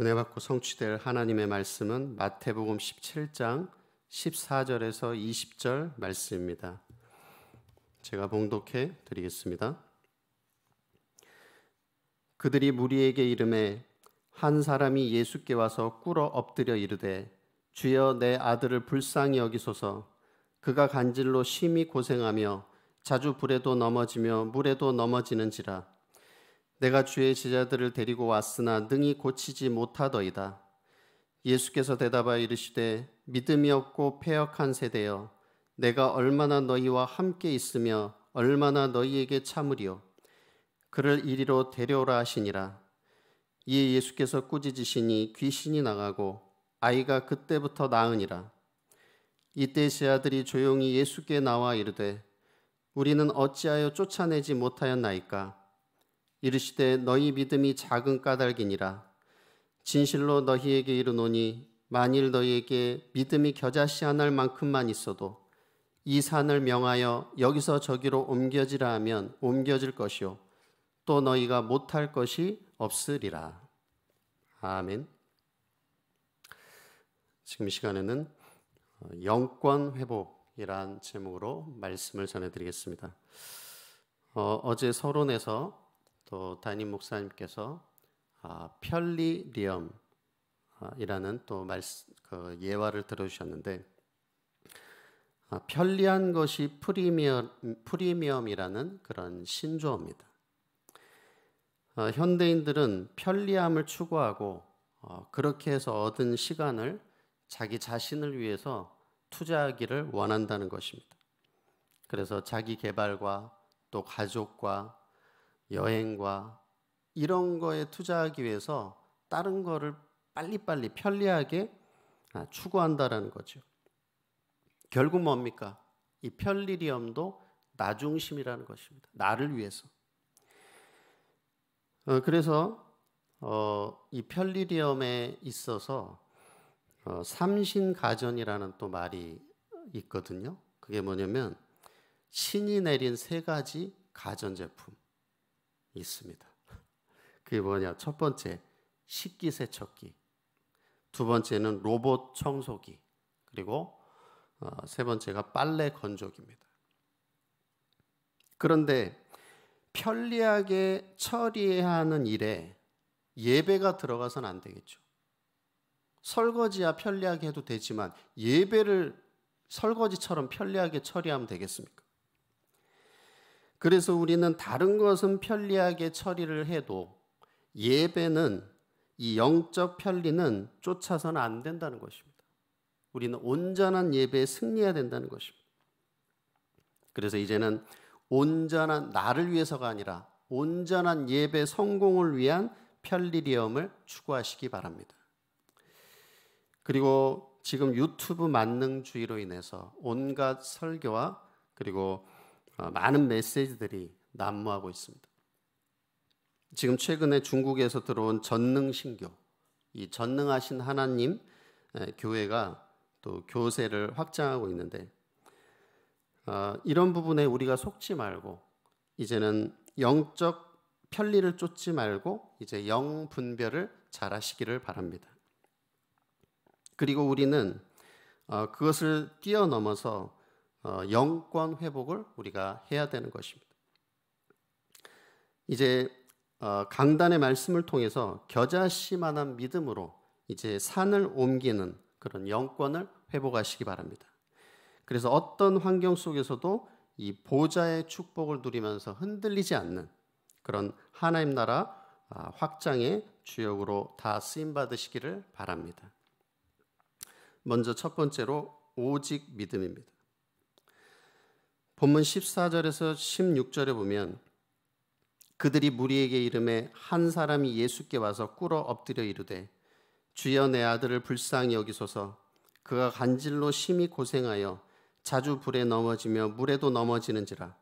은혜 받고 성취될 하나님의 말씀은 마태복음 17장 14절에서 20절 말씀입니다. 제가 봉독해 드리겠습니다. 그들이 무리에게 이름해 한 사람이 예수께 와서 꿇어 엎드려 이르되 주여 내 아들을 불쌍히 여기소서 그가 간질로 심히 고생하며 자주 불에도 넘어지며 물에도 넘어지는지라 내가 주의 제자들을 데리고 왔으나 능히 고치지 못하더이다. 예수께서 대답하여 이르시되 믿음이 없고 패역한 세대여 내가 얼마나 너희와 함께 있으며 얼마나 너희에게 참으리요 그를 이리로 데려오라 하시니라 이에 예수께서 꾸짖으시니 귀신이 나가고 아이가 그때부터 나으니라 이때 제아들이 조용히 예수께 나와 이르되 우리는 어찌하여 쫓아내지 못하였나이까 이르시되 너희 믿음이 작은 까닭이니라 진실로 너희에게 이르노니 만일 너희에게 믿음이 겨자씨 한 알만큼만 있어도 이 산을 명하여 여기서 저기로 옮겨지라 하면 옮겨질 것이요 또 너희가 못할 것이 없으리라 아멘. 지금 시간에는 영권 회복이란 제목으로 말씀을 전해드리겠습니다. 어, 제 서론에서 또 담임 목사님께서 아, 편리리엄이라는 아, 또 말, 그 예화를 들어주셨는데 아, 편리한 것이 프리미엄, 프리미엄이라는 그런 신조어입니다. 아, 현대인들은 편리함을 추구하고 어, 그렇게 해서 얻은 시간을 자기 자신을 위해서 투자하기를 원한다는 것입니다. 그래서 자기 개발과 또 가족과 여행과 이런 거에 투자하기 위해서 다른 거를 빨리빨리 편리하게 아, 추구한다라는 거죠. 결국 뭡니까? 이 편리리엄도 나중심이라는 것입니다. 나를 위해서. 어, 그래서 어, 이 편리리엄에 있어서 어, 삼신가전이라는 또 말이 있거든요. 그게 뭐냐면 신이 내린 세 가지 가전제품. 있습니다. 그게 뭐냐? 첫 번째 식기 세척기, 두 번째는 로봇 청소기, 그리고 어, 세 번째가 빨래 건조기입니다. 그런데 편리하게 처리해야 하는 일에 예배가 들어가선 안 되겠죠. 설거지야 편리하게 해도 되지만 예배를 설거지처럼 편리하게 처리하면 되겠습니까? 그래서 우리는 다른 것은 편리하게 처리를 해도 예배는 이 영적 편리는 쫓아서는 안 된다는 것입니다. 우리는 온전한 예배에 승리해야 된다는 것입니다. 그래서 이제는 온전한 나를 위해서가 아니라 온전한 예배 성공을 위한 편리리엄을 추구하시기 바랍니다. 그리고 지금 유튜브 만능주의로 인해서 온갖 설교와 그리고 어, 많은 메시지들이 난무하고 있습니다. 지금 최근에 중국에서 들어온 전능 신교, 이 전능하신 하나님 교회가 또 교세를 확장하고 있는데 어, 이런 부분에 우리가 속지 말고 이제는 영적 편리를 쫓지 말고 이제 영 분별을 잘 하시기를 바랍니다. 그리고 우리는 어, 그것을 뛰어넘어서 어, 영권 회복을 우리가 해야 되는 것입니다. 이제 어, 강단의 말씀을 통해서 겨자씨만한 믿음으로 이제 산을 옮기는 그런 영권을 회복하시기 바랍니다. 그래서 어떤 환경 속에서도 이 보좌의 축복을 누리면서 흔들리지 않는 그런 하나님 나라 아, 확장의 주역으로 다 쓰임 받으시기를 바랍니다. 먼저 첫 번째로 오직 믿음입니다. 본문 14절에서 16절에 보면 그들이 무리에게 이름에 한 사람이 예수께 와서 꿇어 엎드려 이르되 주여 내 아들을 불쌍히 여기소서 그가 간질로 심히 고생하여 자주 불에 넘어지며 물에도 넘어지는지라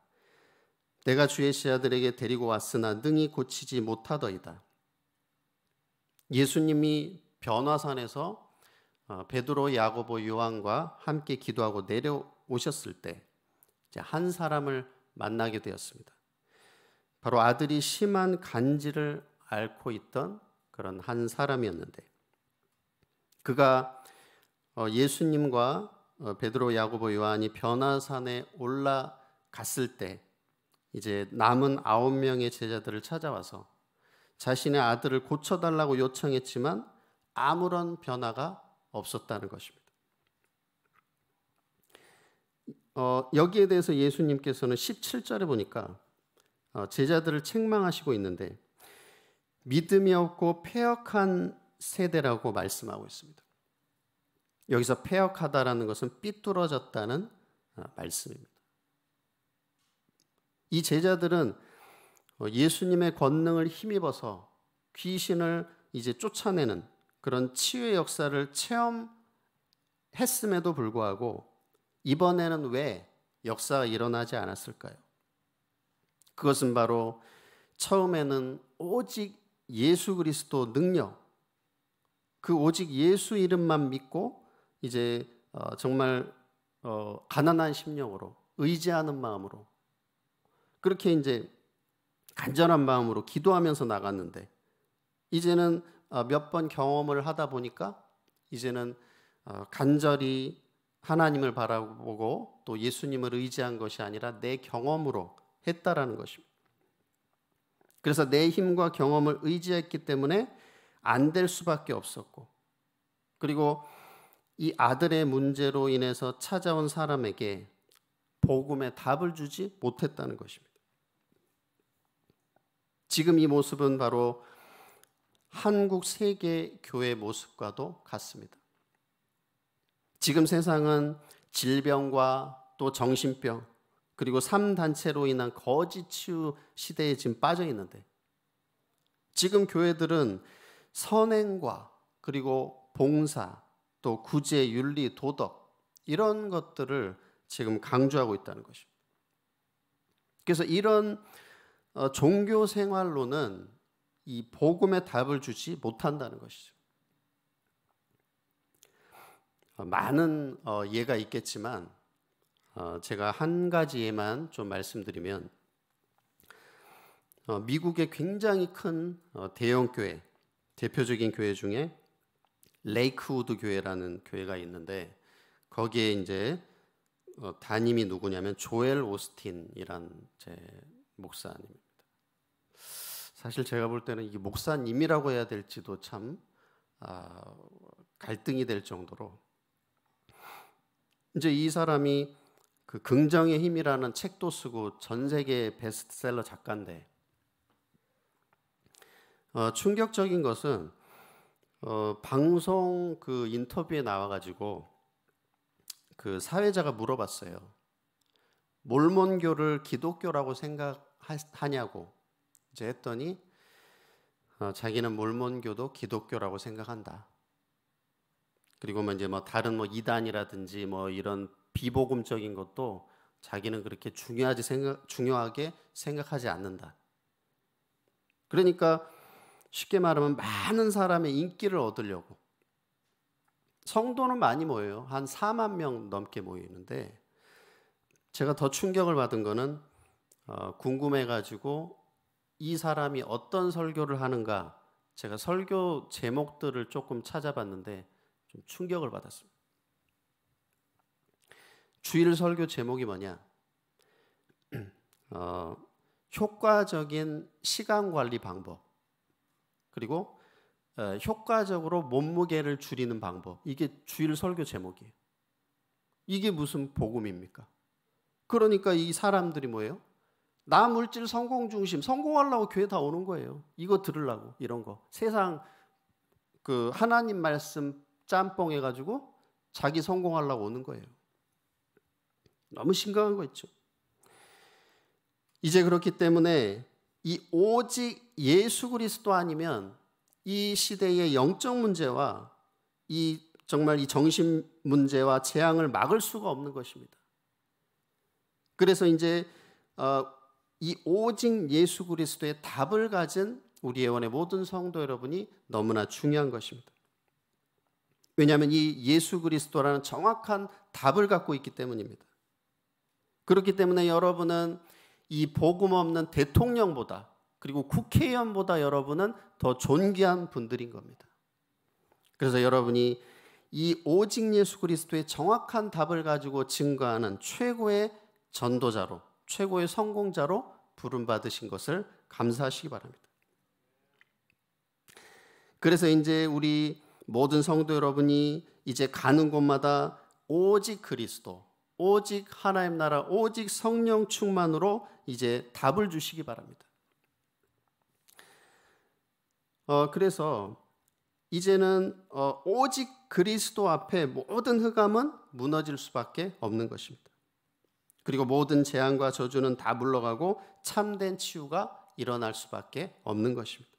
내가 주의 시아들에게 데리고 왔으나 능히 고치지 못하더이다 예수님이 변화산에서 어, 베드로 야고보 요한과 함께 기도하고 내려오셨을 때 이제 한 사람을 만나게 되었습니다. 바로 아들이 심한 간지를 앓고 있던 그런 한 사람이었는데 그가 어, 예수님과 어, 베드로 야고보 요한이 변화산에 올라갔을 때 이제 남은 아홉 명의 제자들을 찾아와서 자신의 아들을 고쳐달라고 요청했지만 아무런 변화가 없었다는 것입니다. 어, 여기에 대해서 예수님께서는 17절에 보니까 어, 제자들을 책망하시고 있는데 믿음이 없고 폐역한 세대라고 말씀하고 있습니다. 여기서 폐역하다라는 것은 삐뚤어졌다는 어, 말씀입니다. 이 제자들은 어, 예수님의 권능을 힘입어서 귀신을 이제 쫓아내는 그런 치유의 역사를 체험했음에도 불구하고 이번에는 왜 역사가 일어나지 않았을까요? 그것은 바로 처음에는 오직 예수 그리스도 능력, 그 오직 예수 이름만 믿고 이제 어, 정말 어, 가난한 심령으로 의지하는 마음으로 그렇게 이제 간절한 마음으로 기도하면서 나갔는데 이제는 어, 몇번 경험을 하다 보니까 이제는 간절히 하나님을 바라보고 또 예수님을 의지한 것이 아니라 내 경험으로 했다라는 것입니다. 그래서 내 힘과 경험을 의지했기 때문에 안 될 수밖에 없었고 그리고 이 아들의 문제로 인해서 찾아온 사람에게 복음의 답을 주지 못했다는 것입니다. 지금 이 모습은 바로 한국 세계 교회 모습과도 같습니다. 지금 세상은 질병과 또 정신병 그리고 삼단체로 인한 거짓 치유 시대에 지금 빠져 있는데 지금 교회들은 선행과 그리고 봉사 또 구제 윤리 도덕 이런 것들을 지금 강조하고 있다는 것입니다. 그래서 이런 어, 종교 생활로는 이 복음의 답을 주지 못한다는 것이죠. 어, 많은 어, 예가 있겠지만 어, 제가 한 가지에만 좀 말씀드리면 미국의 굉장히 큰 대형 교회 대표적인 교회 중에 레이크우드 교회라는 교회가 있는데 거기에 이제 담임이 누구냐면 조엘 오스틴이란 제 목사님입니다. 사실 제가 볼 때는 이 목사님이라고 해야 될지도 참 아, 갈등이 될 정도로 이제 이 사람이 그 긍정의 힘이라는 책도 쓰고 전 세계 베스트셀러 작가인데 어, 충격적인 것은 어, 방송 그 인터뷰에 나와가지고 그 사회자가 물어봤어요. 몰몬교를 기독교라고 생각하냐고 이제 했더니 어, 자기는 몰몬교도 기독교라고 생각한다. 그리고 뭐 이제 뭐 다른 뭐 이단이라든지 뭐 이런 비복음적인 것도 자기는 그렇게 중요하지 생각 중요하게 생각하지 않는다. 그러니까 쉽게 말하면 많은 사람의 인기를 얻으려고 성도는 많이 모여요. 한 4만 명 넘게 모이는데 제가 더 충격을 받은 거는 어, 궁금해가지고 이 사람이 어떤 설교를 하는가 제가 설교 제목들을 조금 찾아봤는데 좀 충격을 받았습니다. 주일 설교 제목이 뭐냐? 어, 효과적인 시간 관리 방법 그리고 어, 효과적으로 몸무게를 줄이는 방법 이게 주일 설교 제목이에요. 이게 무슨 복음입니까? 그러니까 이 사람들이 뭐예요? 나 물질 성공 중심 성공하려고 교회 다 오는 거예요. 이거 들으려고 이런 거 세상 그 하나님 말씀 짬뽕 해가지고 자기 성공하려고 오는 거예요. 너무 심각한 거 있죠. 이제 그렇기 때문에 이 오직 예수 그리스도 아니면 이 시대의 영적 문제와 이 정말 이 정신 문제와 재앙을 막을 수가 없는 것입니다. 그래서 이제 어, 이 오직 예수 그리스도의 답을 가진 우리 예원의 모든 성도 여러분이 너무나 중요한 것입니다. 왜냐하면 이 예수 그리스도라는 정확한 답을 갖고 있기 때문입니다. 그렇기 때문에 여러분은 이 복음 없는 대통령보다 그리고 국회의원보다 여러분은 더 존귀한 분들인 겁니다. 그래서 여러분이 이 오직 예수 그리스도의 정확한 답을 가지고 증거하는 최고의 전도자로, 최고의 성공자로 부름받으신 것을 감사하시기 바랍니다. 그래서 이제 우리 모든 성도 여러분이 이제 가는 곳마다 오직 그리스도, 오직 하나님 나라, 오직 성령 충만으로 이제 답을 주시기 바랍니다. 어, 그래서 이제는 어, 오직 그리스도 앞에 모든 흑암은 무너질 수밖에 없는 것입니다. 그리고 모든 재앙과 저주는 다 물러가고 참된 치유가 일어날 수밖에 없는 것입니다.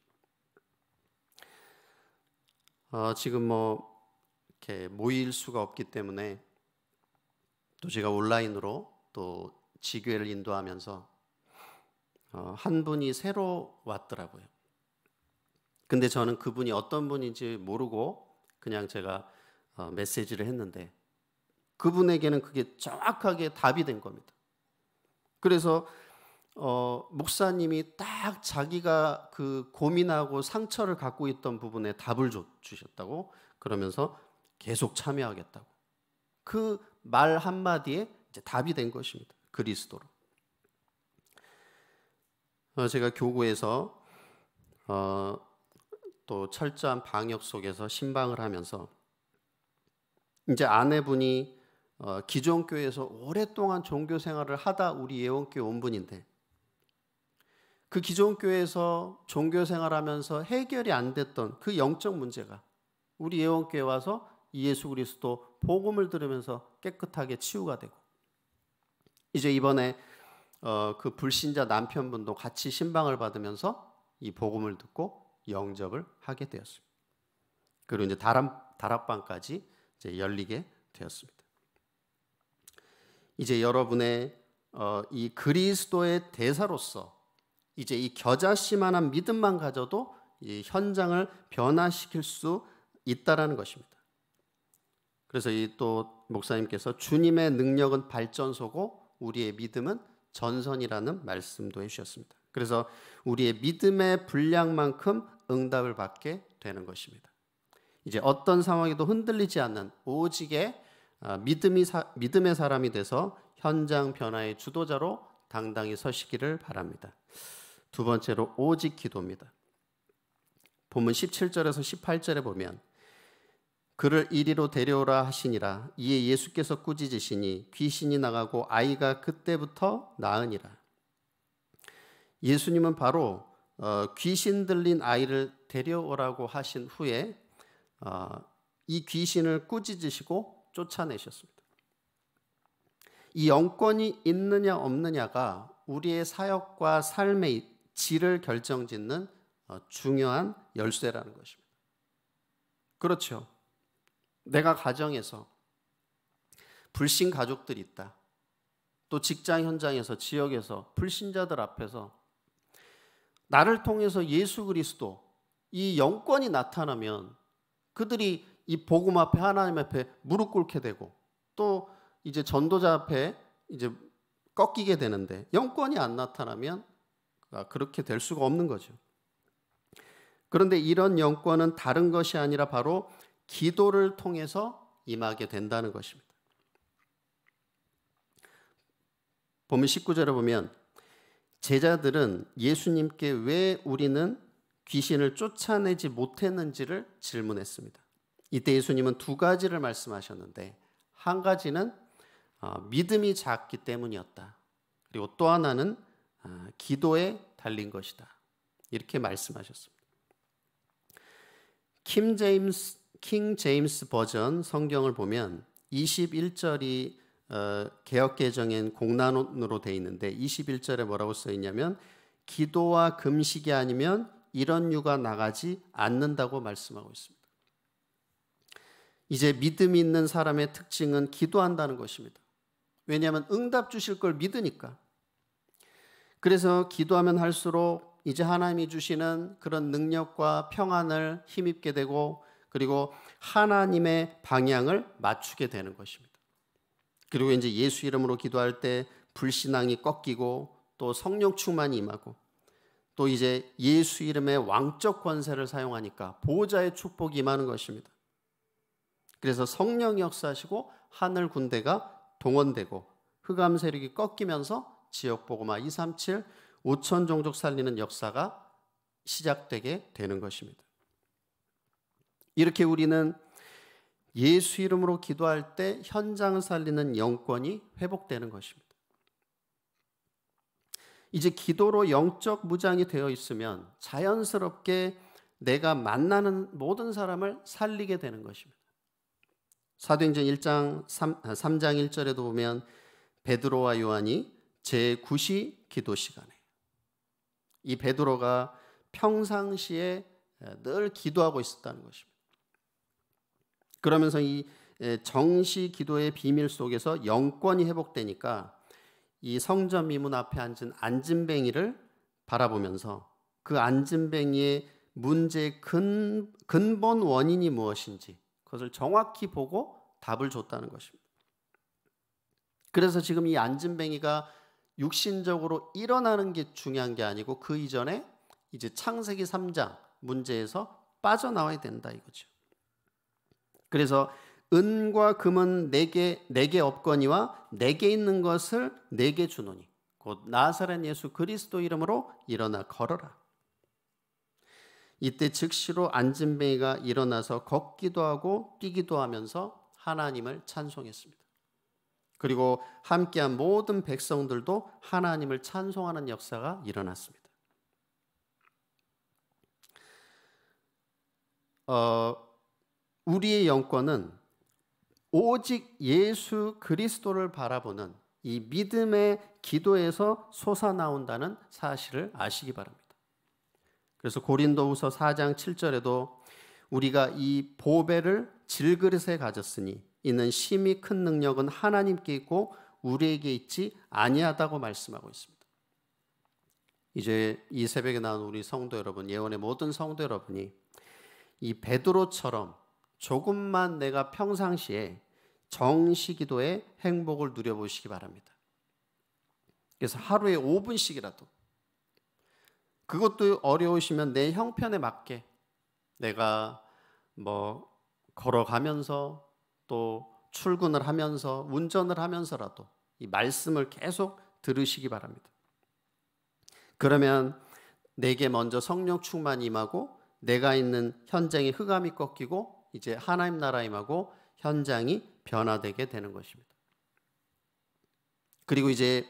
어, 지금 뭐 이렇게 모일 수가 없기 때문에 또 제가 온라인으로 또 지교회를 인도하면서 어, 한 분이 새로 왔더라고요. 근데 저는 그분이 어떤 분인지 모르고 그냥 제가 어, 메시지를 했는데 그분에게는 그게 정확하게 답이 된 겁니다. 그래서 어, 목사님이 딱 자기가 그 고민하고 상처를 갖고 있던 부분에 답을 주셨다고 그러면서 계속 참여하겠다고 그 말 한마디에 이제 답이 된 것입니다. 그리스도로. 어, 제가 교구에서 어, 또 철저한 방역 속에서 신방을 하면서 이제 아내분이 어, 기존 교회에서 오랫동안 종교 생활을 하다 우리 예원교회 온 분인데 그 기존 교회에서 종교 생활하면서 해결이 안 됐던 그 영적 문제가 우리 예원교회 와서 예수 그리스도 복음을 들으면서 깨끗하게 치유가 되고 이제 이번에 어, 그 불신자 남편분도 같이 신방을 받으면서 이 복음을 듣고 영접을 하게 되었습니다. 그리고 이제 다락, 다락방까지 이제 열리게 되었습니다. 이제 여러분의 어, 이 그리스도의 대사로서 이제 이 겨자씨만한 믿음만 가져도 이 현장을 변화시킬 수 있다라는 것입니다. 그래서 이 또 목사님께서 주님의 능력은 발전소고 우리의 믿음은 전선이라는 말씀도 해주셨습니다. 그래서 우리의 믿음의 분량만큼 응답을 받게 되는 것입니다. 이제 어떤 상황에도 흔들리지 않는 오직의 아, 믿음이 사, 믿음의 사람이 돼서 현장 변화의 주도자로 당당히 서시기를 바랍니다. 두 번째로 오직 기도입니다. 본문 17절에서 18절에 보면 그를 이리로 데려오라 하시니라 이에 예수께서 꾸짖으시니 귀신이 나가고 아이가 그때부터 나으니라. 예수님은 바로 어, 귀신 들린 아이를 데려오라고 하신 후에 어, 이 귀신을 꾸짖으시고 쫓아내셨습니다. 이 영권이 있느냐 없느냐가 우리의 사역과 삶에 질을 결정짓는 어, 중요한 열쇠라는 것입니다. 그렇죠. 내가 가정에서 불신 가족들이 있다. 또 직장 현장에서 지역에서 불신자들 앞에서 나를 통해서 예수 그리스도 이 영권이 나타나면 그들이 이 복음 앞에 하나님 앞에 무릎 꿇게 되고 또 이제 전도자 앞에 이제 꺾이게 되는데 영권이 안 나타나면 아, 그렇게 될 수가 없는 거죠. 그런데 이런 영권은 다른 것이 아니라 바로 기도를 통해서 임하게 된다는 것입니다. 보면 19절에 보면 제자들은 예수님께 왜 우리는 귀신을 쫓아내지 못했는지를 질문했습니다. 이때 예수님은 두 가지를 말씀하셨는데 한 가지는 어, 믿음이 작기 때문이었다. 그리고 또 하나는 아, 기도에 달린 것이다. 이렇게 말씀하셨습니다. 킴 제임스, 킹 제임스 버전 성경을 보면 21절이 어, 개혁 개정엔 공란으로 돼 있는데 21절에 뭐라고 써 있냐면 기도와 금식이 아니면 이런 유가 나가지 않는다고 말씀하고 있습니다. 이제 믿음 있는 사람의 특징은 기도한다는 것입니다. 왜냐하면 응답 주실 걸 믿으니까 그래서 기도하면 할수록 이제 하나님이 주시는 그런 능력과 평안을 힘입게 되고 그리고 하나님의 방향을 맞추게 되는 것입니다. 그리고 이제 예수 이름으로 기도할 때 불신앙이 꺾이고 또 성령 충만이 임하고 또 이제 예수 이름의 왕적 권세를 사용하니까 보호자의 축복이 임하는 것입니다. 그래서 성령 역사하시고 하늘 군대가 동원되고 흑암 세력이 꺾이면서 지역 보고마 237 5천 종족 살리는 역사가 시작되게 되는 것입니다. 이렇게 우리는 예수 이름으로 기도할 때 현장을 살리는 영권이 회복되는 것입니다. 이제 기도로 영적 무장이 되어 있으면 자연스럽게 내가 만나는 모든 사람을 살리게 되는 것입니다. 사도행전 1장 3, 장 1절에도 아, 보면 베드로와 요한이 제9시 기도 시간에 이 베드로가 평상시에 늘 기도하고 있었다는 것입니다. 그러면서 이 정시 기도의 비밀 속에서 영권이 회복되니까 이 성전 미문 앞에 앉은 안진뱅이를 바라보면서 그 안진뱅이의 문제 근, 근본 원인이 무엇인지 그것을 정확히 보고 답을 줬다는 것입니다. 그래서 지금 이 안진뱅이가 육신적으로 일어나는 게 중요한 게 아니고 그 이전에 이제 창세기 3장 문제에서 빠져나와야 된다 이거죠. 그래서 은과 금은 내게 내게 없거니와 내게 있는 것을 내게 주노니 곧 나사렛 예수 그리스도 이름으로 일어나 걸어라. 이때 즉시로 앉은 뱅이가 일어나서 걷기도 하고 뛰기도 하면서 하나님을 찬송했습니다. 그리고 함께한 모든 백성들도 하나님을 찬송하는 역사가 일어났습니다. 어, 우리의 영권은 오직 예수 그리스도를 바라보는 이 믿음의 기도에서 솟아나온다는 사실을 아시기 바랍니다. 그래서 고린도후서 4장 7절에도 우리가 이 보배를 질그릇에 가졌으니 있는 심히 큰 능력은 하나님께 있고 우리에게 있지 아니하다고 말씀하고 있습니다. 이제 이 새벽에 나온 우리 성도 여러분, 예언의 모든 성도 여러분이 이 베드로처럼 조금만 내가 평상시에 정시기도의 행복을 누려보시기 바랍니다. 그래서 하루에 5분씩이라도 그것도 어려우시면 내 형편에 맞게 내가 뭐 걸어가면서 또 출근을 하면서 운전을 하면서라도 이 말씀을 계속 들으시기 바랍니다. 그러면 내게 먼저 성령 충만 임하고 내가 있는 현장의 흑암이 꺾이고 이제 하나님 나라 임하고 현장이 변화되게 되는 것입니다. 그리고 이제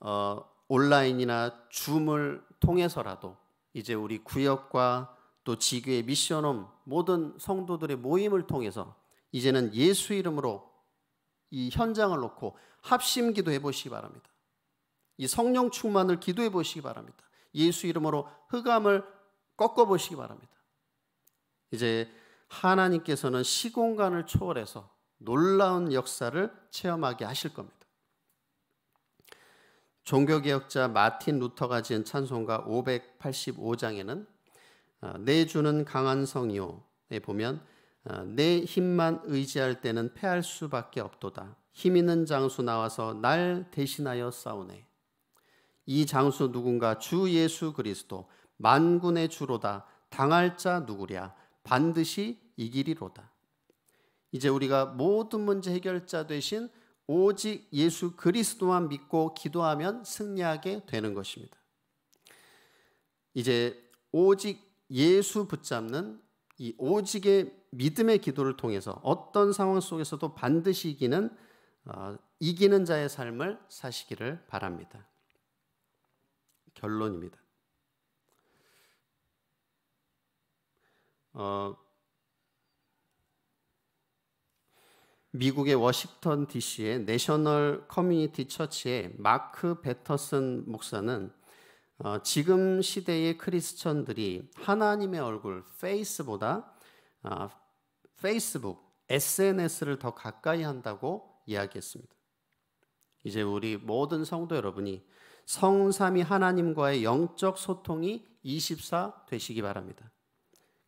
어, 온라인이나 줌을 통해서라도 이제 우리 구역과 또 지교의 미션홈 모든 성도들의 모임을 통해서 이제는 예수 이름으로 이 현장을 놓고 합심 기도해 보시기 바랍니다. 이 성령 충만을 기도해 보시기 바랍니다. 예수 이름으로 흑암을 꺾어 보시기 바랍니다. 이제 하나님께서는 시공간을 초월해서 놀라운 역사를 체험하게 하실 겁니다. 종교개혁자 마틴 루터가 지은 찬송가 585장에는 어, 내 주는 강한 성이요에 보면 어, 내 힘만 의지할 때는 패할 수밖에 없도다. 힘 있는 장수 나와서 날 대신하여 싸우네. 이 장수 누군가 주 예수 그리스도 만군의 주로다. 당할 자 누구랴 반드시 이기리로다. 이제 우리가 모든 문제 해결자 대신 오직 예수 그리스도만 믿고 기도하면 승리하게 되는 것입니다. 이제 오직 예수 붙잡는 이 오직의 믿음의 기도를 통해서 어떤 상황 속에서도 반드시 이기는 어, 이기는 자의 삶을 사시기를 바랍니다. 결론입니다. 어, 미국의 워싱턴 D.C.의 내셔널 커뮤니티 처치의 마크 베터슨 목사는 어, 지금 시대의 크리스천들이 하나님의 얼굴 페이스보다 어, 페이스북, SNS를 더 가까이 한다고 이야기했습니다. 이제 우리 모든 성도 여러분이 성삼위 하나님과의 영적 소통이 24 되시기 바랍니다.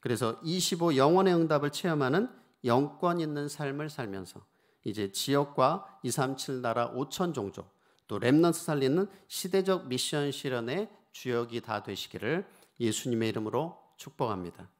그래서 25 영원의 응답을 체험하는 영권 있는 삶을 살면서 이제 지역과 237 나라 5천 종족 또 랩넌트 살리는 시대적 미션 실현의 주역이 다 되시기를 예수님의 이름으로 축복합니다.